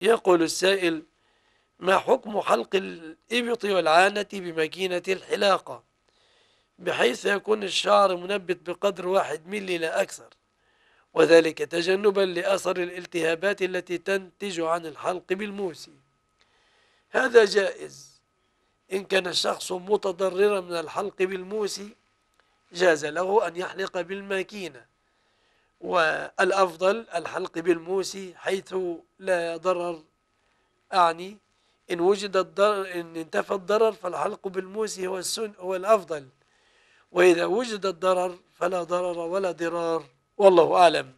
يقول السائل ما حكم حلق الإبط والعانة بماكينة الحلاقة بحيث يكون الشعر منبت بقدر واحد ملي لا أكثر وذلك تجنبا لأثر الالتهابات التي تنتج عن الحلق بالموسي هذا جائز إن كان الشخص متضررا من الحلق بالموسي جاز له أن يحلق بالماكينة والأفضل الحلق بالموسي حيث لا ضرر أعني إن وجد الضرر إن انتفى الضرر فالحلق بالموسي هو السن هو الأفضل وإذا وجد الضرر فلا ضرر ولا ضرار والله أعلم